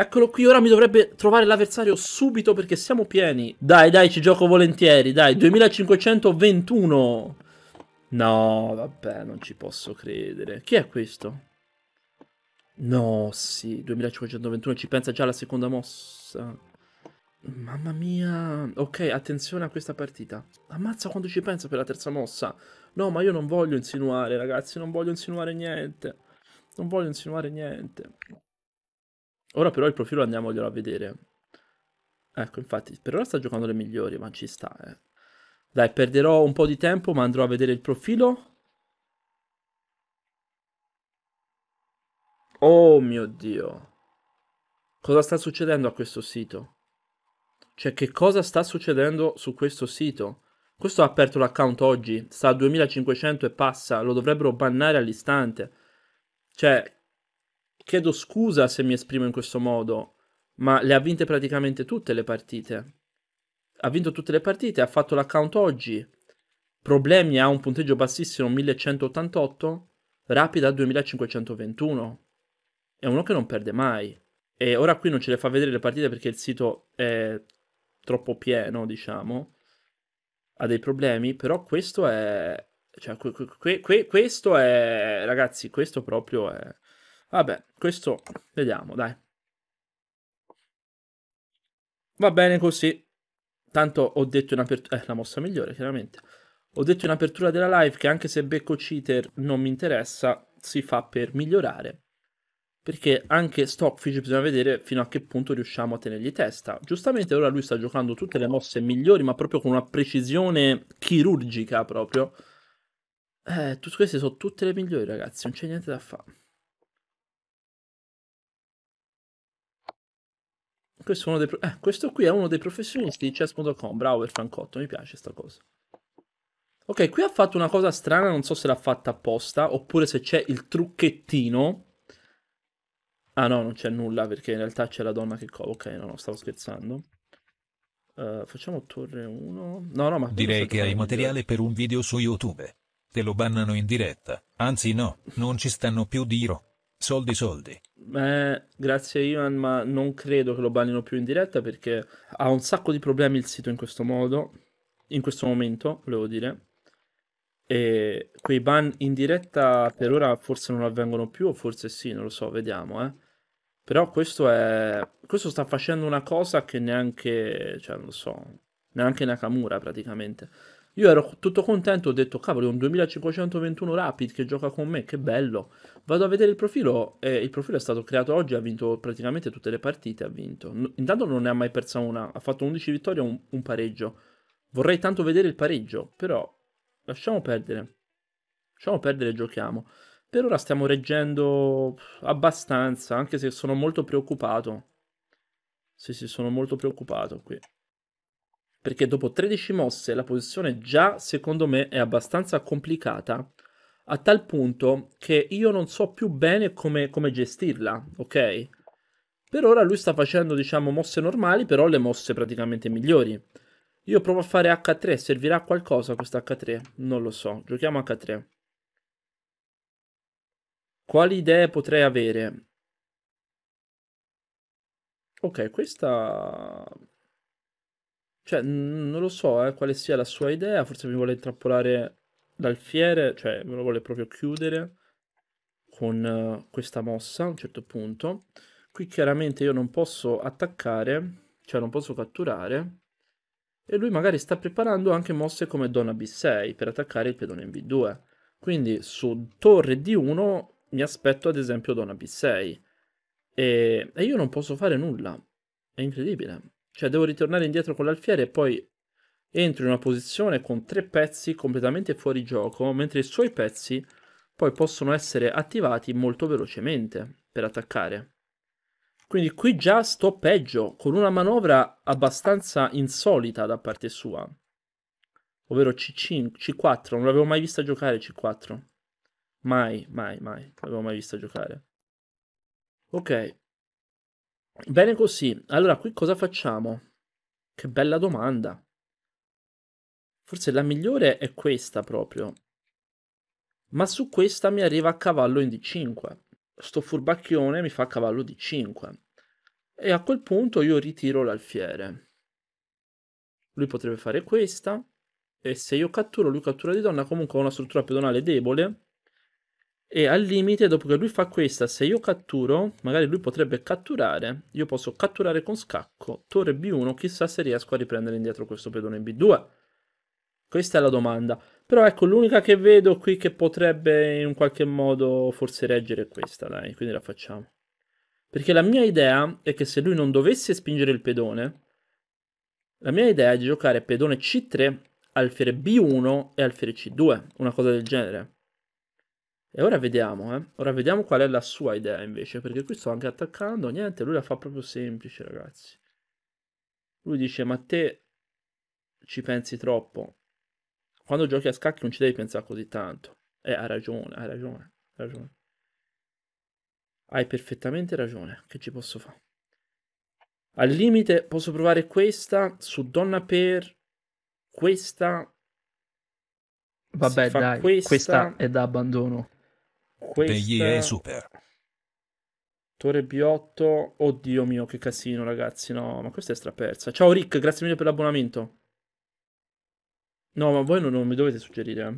Eccolo qui, ora mi dovrebbe trovare l'avversario subito perché siamo pieni. Dai, dai, ci gioco volentieri, dai. 2521. No, vabbè, non ci posso credere. Chi è questo? No, sì, 2521 ci pensa già alla seconda mossa. Mamma mia. Ok, attenzione a questa partita. Ammazza quando ci pensa per la terza mossa. No, ma io non voglio insinuare, ragazzi, non voglio insinuare niente. Non voglio insinuare niente. Ora però il profilo andiamoglielo a vedere. Ecco, infatti, per ora sta giocando le migliori, ma ci sta, eh. Dai, perderò un po' di tempo, ma andrò a vedere il profilo. Oh mio Dio. Cosa sta succedendo a questo sito? Cioè, che cosa sta succedendo su questo sito? Questo ha aperto l'account oggi, sta a 2500 e passa, lo dovrebbero bannare all'istante. Cioè, chiedo scusa se mi esprimo in questo modo, ma le ha vinte praticamente tutte le partite. Ha vinto tutte le partite, ha fatto l'account oggi. Problemi ha un punteggio bassissimo 1188, Rapida 2521. È uno che non perde mai. E ora qui non ce le fa vedere le partite perché il sito è troppo pieno, diciamo. Ha dei problemi, però questo è... Cioè, que, que, que, questo è... Ragazzi, questo proprio è... Vabbè, questo vediamo, dai. Va bene così. Tanto ho detto in apertura... Eh, la mossa migliore, chiaramente. Ho detto in apertura della live che anche se becco cheater non mi interessa, si fa per migliorare. Perché anche Stockfish bisogna vedere fino a che punto riusciamo a tenergli testa. Giustamente ora lui sta giocando tutte le mosse migliori, ma proprio con una precisione chirurgica proprio. Eh, queste sono tutte le migliori, ragazzi, non c'è niente da fare. questo, dei, eh, questo, qui è uno dei professionisti di chess.com, bravo per Francotto, mi piace sta cosa. Ok, qui ha fatto una cosa strana, non so se l'ha fatta apposta, oppure se c'è il trucchettino. Ah no, non c'è nulla, perché in realtà c'è la donna che cova. Ok, no, no, stavo scherzando. Uh, facciamo torre 1. No, no, ma... Direi che hai materiale per un video su YouTube. Te lo bannano in diretta. Anzi no, non ci stanno più Diro. Soldi soldi. Eh, grazie Ivan, ma non credo che lo bannino più in diretta perché ha un sacco di problemi il sito in questo modo, in questo momento, volevo dire. E quei ban in diretta per ora forse non avvengono più, o forse sì, non lo so, vediamo, eh. Però questo è... questo sta facendo una cosa che neanche, cioè non lo so, neanche Nakamura praticamente. Io ero tutto contento, ho detto cavolo, è un 2521 Rapid che gioca con me, che bello. Vado a vedere il profilo e il profilo è stato creato oggi, ha vinto praticamente tutte le partite, ha vinto. Intanto non ne ha mai persa una, ha fatto 11 vittorie e un, un pareggio. Vorrei tanto vedere il pareggio, però lasciamo perdere. Lasciamo perdere e giochiamo. Per ora stiamo reggendo abbastanza, anche se sono molto preoccupato. Sì, sì, sono molto preoccupato qui perché dopo 13 mosse la posizione già secondo me è abbastanza complicata a tal punto che io non so più bene come, come gestirla, ok? Per ora lui sta facendo, diciamo, mosse normali, però le mosse praticamente migliori. Io provo a fare H3, servirà a qualcosa questo H3? Non lo so, giochiamo H3. Quali idee potrei avere? Ok, questa cioè, n- non lo so eh, quale sia la sua idea, forse mi vuole intrappolare l'alfiere, cioè me lo vuole proprio chiudere con eh, questa mossa a un certo punto. Qui chiaramente io non posso attaccare, cioè non posso catturare, e lui magari sta preparando anche mosse come donna b6 per attaccare il pedone in b2. Quindi su torre d1 mi aspetto ad esempio donna b6 e, e io non posso fare nulla. È incredibile. Cioè devo ritornare indietro con l'alfiere e poi entro in una posizione con tre pezzi completamente fuori gioco, mentre i suoi pezzi poi possono essere attivati molto velocemente per attaccare. Quindi qui già sto peggio, con una manovra abbastanza insolita da parte sua. Ovvero C5, C4, non l'avevo mai vista giocare C4. Mai, mai, mai, non l'avevo mai vista giocare. Ok, Bene così. Allora, qui cosa facciamo? Che bella domanda. Forse la migliore è questa proprio. Ma su questa mi arriva a cavallo in D5. Sto furbacchione mi fa cavallo D5. E a quel punto io ritiro l'alfiere. Lui potrebbe fare questa. E se io catturo, lui cattura di donna, comunque ho una struttura pedonale debole e al limite, dopo che lui fa questa, se io catturo, magari lui potrebbe catturare, io posso catturare con scacco, torre B1, chissà se riesco a riprendere indietro questo pedone B2. Questa è la domanda. Però ecco, l'unica che vedo qui che potrebbe in qualche modo forse reggere è questa, dai, quindi la facciamo. Perché la mia idea è che se lui non dovesse spingere il pedone, la mia idea è di giocare pedone C3, alfiere B1 e alfiere C2, una cosa del genere. E ora vediamo, eh. Ora vediamo qual è la sua idea invece, perché qui sto anche attaccando, niente, lui la fa proprio semplice, ragazzi. Lui dice, ma te ci pensi troppo. Quando giochi a scacchi non ci devi pensare così tanto. Eh, ha ragione, ha ragione, ha ragione. Hai perfettamente ragione, che ci posso fare? Al limite posso provare questa su donna per questa Vabbè, dai, questa... questa è da abbandono. Questa... Degli è Super. Tore Biotto, oddio mio, che casino ragazzi, no, ma questa è strapersa. Ciao Rick, grazie mille per l'abbonamento. No, ma voi non, non mi dovete suggerire. Eh.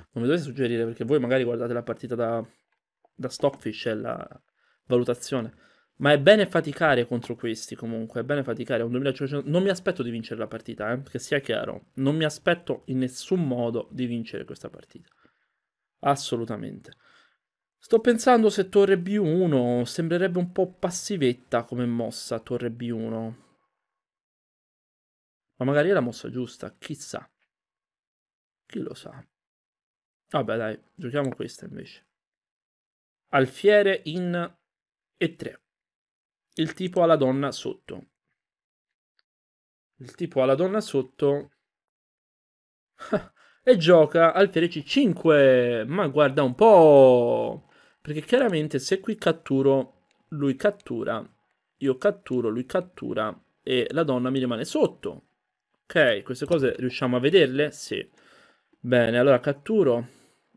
Non mi dovete suggerire perché voi magari guardate la partita da, da Stockfish e la valutazione. Ma è bene faticare contro questi comunque, è bene faticare. Un 2500... Non mi aspetto di vincere la partita, eh, che sia chiaro. Non mi aspetto in nessun modo di vincere questa partita. Assolutamente. Sto pensando se torre B1 sembrerebbe un po' passivetta come mossa torre B1. Ma magari è la mossa giusta, chissà. Chi lo sa. Vabbè dai, giochiamo questa invece. Alfiere in E3. Il tipo alla donna sotto. Il tipo alla donna sotto... Ah, e gioca al fiere C5. Ma guarda un po'. Perché chiaramente se qui catturo, lui cattura. Io catturo, lui cattura. E la donna mi rimane sotto. Ok, queste cose riusciamo a vederle? Sì. Bene, allora catturo.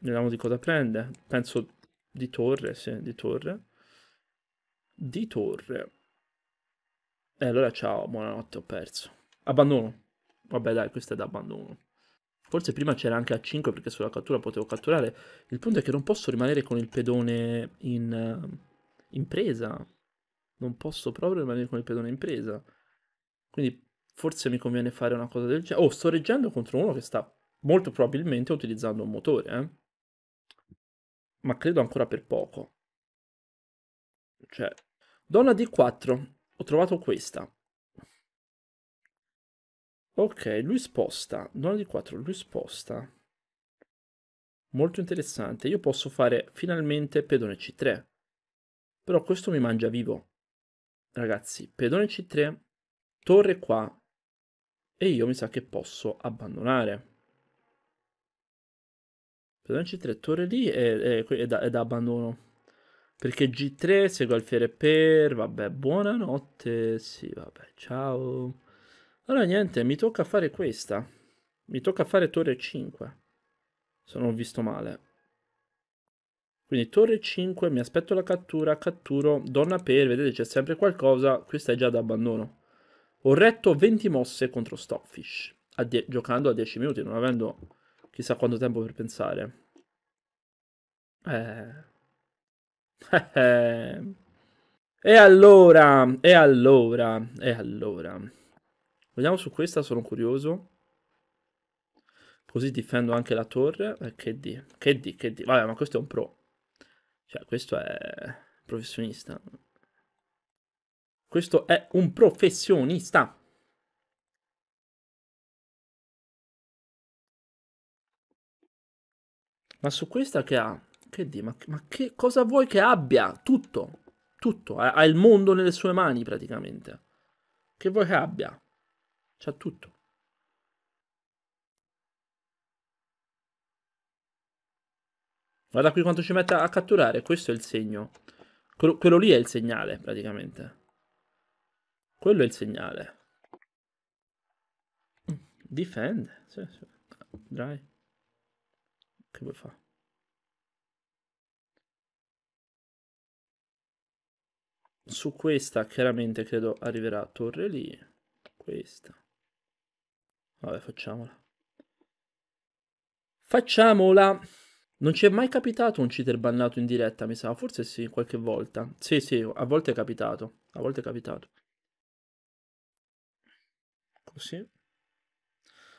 Vediamo di cosa prende. Penso di torre, sì, di torre. Di torre. E allora ciao, buonanotte, ho perso. Abbandono. Vabbè dai, questo è da abbandono. Forse prima c'era anche a 5 perché sulla cattura potevo catturare. Il punto è che non posso rimanere con il pedone in, eh, in presa. Non posso proprio rimanere con il pedone in presa. Quindi forse mi conviene fare una cosa del genere. Oh, sto reggendo contro uno che sta molto probabilmente utilizzando un motore, eh? Ma credo ancora per poco. Cioè, donna D4. Ho trovato questa. Ok, lui sposta, non di 4, lui sposta. Molto interessante, io posso fare finalmente pedone C3, però questo mi mangia vivo. Ragazzi, pedone C3, torre qua, e io mi sa che posso abbandonare. Pedone C3, torre lì è, è, è, da, è da abbandono. Perché G3 segue alfiere per, vabbè, buonanotte, sì, vabbè, ciao. Allora niente, mi tocca fare questa. Mi tocca fare torre 5. Se non ho visto male. Quindi torre 5, mi aspetto la cattura, catturo, donna per, vedete c'è sempre qualcosa, questa è già da abbandono. Ho retto 20 mosse contro Stockfish, a giocando a 10 minuti, non avendo chissà quanto tempo per pensare. Eh. e allora, e allora, e allora. Vediamo su questa, sono curioso. Così difendo anche la torre. Eh, che di, che di, che di. Vabbè, ma questo è un pro. Cioè, questo è professionista. Questo è un professionista. Ma su questa che ha? Che di? Ma, ma che cosa vuoi che abbia? Tutto. Tutto. Ha, ha il mondo nelle sue mani praticamente. Che vuoi che abbia? C'ha tutto. Guarda qui quanto ci mette a catturare, questo è il segno. Quello, quello lì è il segnale, praticamente. Quello è il segnale. Difende. Sì, sì. Dai. Che vuoi fare? Su questa chiaramente credo arriverà torre lì. Questa. Vabbè, facciamola. Facciamola! Non ci è mai capitato un cheater bannato in diretta, mi sa. Forse sì, qualche volta. Sì, sì, a volte è capitato. A volte è capitato. Così.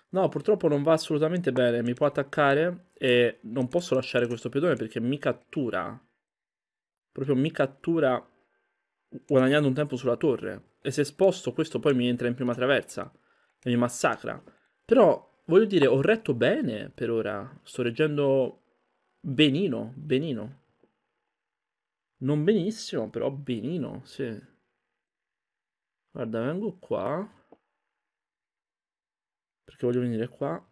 No, purtroppo non va assolutamente bene. Mi può attaccare e non posso lasciare questo pedone perché mi cattura. Proprio mi cattura guadagnando un tempo sulla torre. E se sposto questo poi mi entra in prima traversa e mi massacra. Però, voglio dire, ho retto bene per ora. Sto reggendo benino, benino. Non benissimo, però benino, sì. Guarda, vengo qua. Perché voglio venire qua.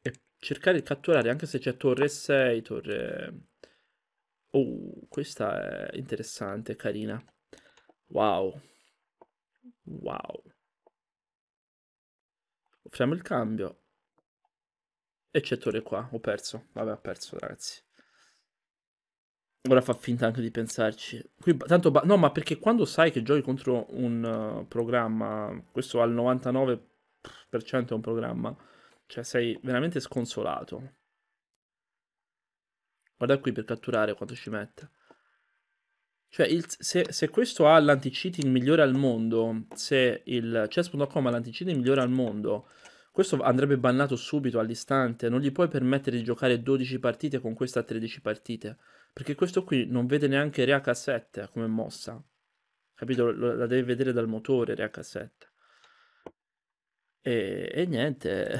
E cercare di catturare, anche se c'è torre 6, torre... Oh, questa è interessante, carina. Wow. Wow. Fermo il cambio. Eccettore qua, ho perso. Vabbè, ho perso, ragazzi. Ora fa finta anche di pensarci. Qui, tanto no, ma perché quando sai che giochi contro un uh, programma, questo al 99% è un programma, cioè sei veramente sconsolato. Guarda qui per catturare quanto ci mette. Cioè, il, se, se, questo ha l'anti-cheating migliore al mondo, se il chess.com ha l'anti-cheating migliore al mondo, questo andrebbe bannato subito, all'istante. Non gli puoi permettere di giocare 12 partite con questa 13 partite. Perché questo qui non vede neanche RH7 come mossa. Capito? La devi vedere dal motore RH7. E, e niente.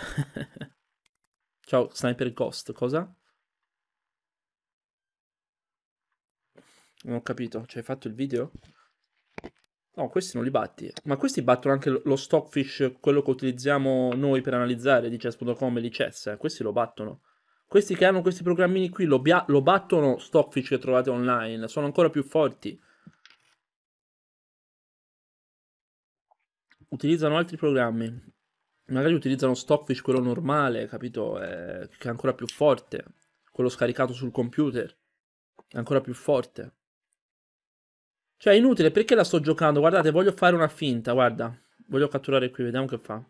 Ciao, Sniper Ghost, cosa? Non ho capito, cioè hai fatto il video? No, questi non li batti. Ma questi battono anche lo stockfish, quello che utilizziamo noi per analizzare di chess.com e di chess. Eh. Questi lo battono. Questi che hanno questi programmini qui lo, lo battono stockfish che trovate online. Sono ancora più forti. Utilizzano altri programmi. Magari utilizzano stockfish quello normale, capito? Eh, che è ancora più forte. Quello scaricato sul computer. È ancora più forte. Cioè, è inutile, perché la sto giocando? Guardate, voglio fare una finta, guarda. Voglio catturare qui, vediamo che fa.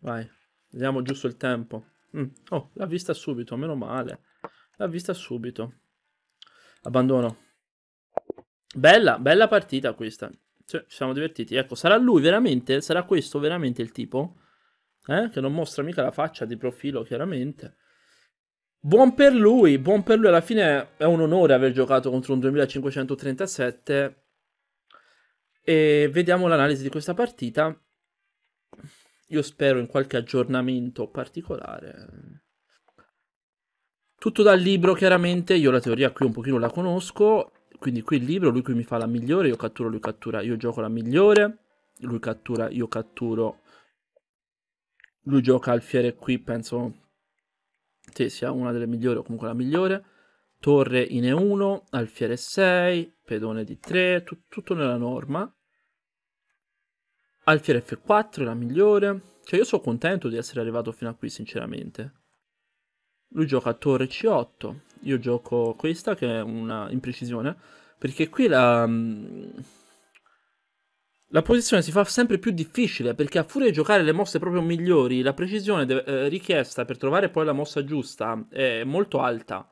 Vai, vediamo giusto il tempo. Mm. Oh, l'ha vista subito, meno male. L'ha vista subito. Abbandono. Bella, bella partita questa. Cioè, ci siamo divertiti. Ecco, sarà lui veramente? Sarà questo veramente il tipo? Eh? Che non mostra mica la faccia di profilo, chiaramente. Buon per lui, buon per lui, alla fine è un onore aver giocato contro un 2537 e vediamo l'analisi di questa partita. Io spero in qualche aggiornamento particolare. Tutto dal libro chiaramente, io la teoria qui un pochino la conosco, quindi qui il libro, lui qui mi fa la migliore, io catturo, lui cattura, io gioco la migliore, lui cattura, io catturo, lui gioca alfiere qui, penso sì, sia una delle migliori o comunque la migliore. Torre in E1, alfiere 6, pedone d 3, tu tutto nella norma. Alfiere F4 è la migliore. Cioè io sono contento di essere arrivato fino a qui sinceramente. Lui gioca a torre C8, io gioco questa che è una imprecisione, perché qui la la posizione si fa sempre più difficile perché a furia di giocare le mosse proprio migliori, la precisione de- eh, richiesta per trovare poi la mossa giusta è molto alta.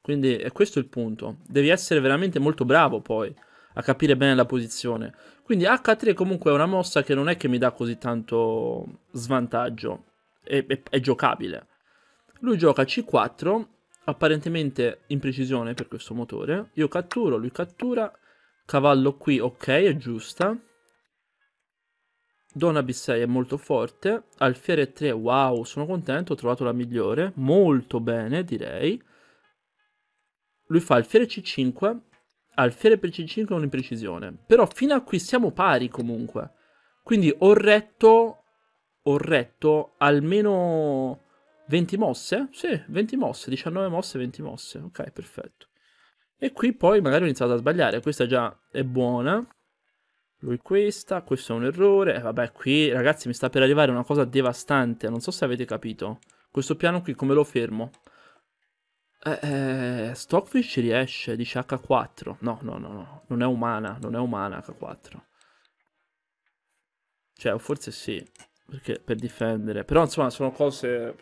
Quindi è questo il punto. Devi essere veramente molto bravo poi a capire bene la posizione. Quindi H3 comunque è una mossa che non è che mi dà così tanto svantaggio. È, è, è giocabile. Lui gioca C4, apparentemente in precisione per questo motore. Io catturo, lui cattura. Cavallo qui, ok, è giusta. Donaby 6 è molto forte, Alfiere 3, wow, sono contento, ho trovato la migliore, molto bene direi. Lui fa Alfiere C5, Alfiere per C5 è un'imprecisione, però fino a qui siamo pari comunque. Quindi ho retto, ho retto almeno 20 mosse? Sì, 20 mosse, 19 mosse, 20 mosse, ok perfetto. E qui poi magari ho iniziato a sbagliare, questa già è buona. Lui questa, questo è un errore. eh, vabbè, qui ragazzi mi sta per arrivare una cosa devastante. Non so se avete capito. Questo piano qui come lo fermo? Eh, eh, Stockfish riesce, dice H4. No, no, no, no. Non è umana, non è umana H4. Cioè, forse sì, perché per difendere. Però insomma sono cose...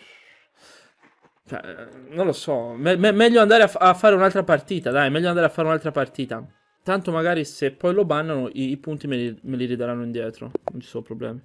Cioè, non lo so. Me me meglio andare a, a fare un'altra partita, dai. Meglio andare a fare un'altra partita. Tanto magari se poi lo bannano i, i punti me li, me li ridaranno indietro, non ci sono problemi.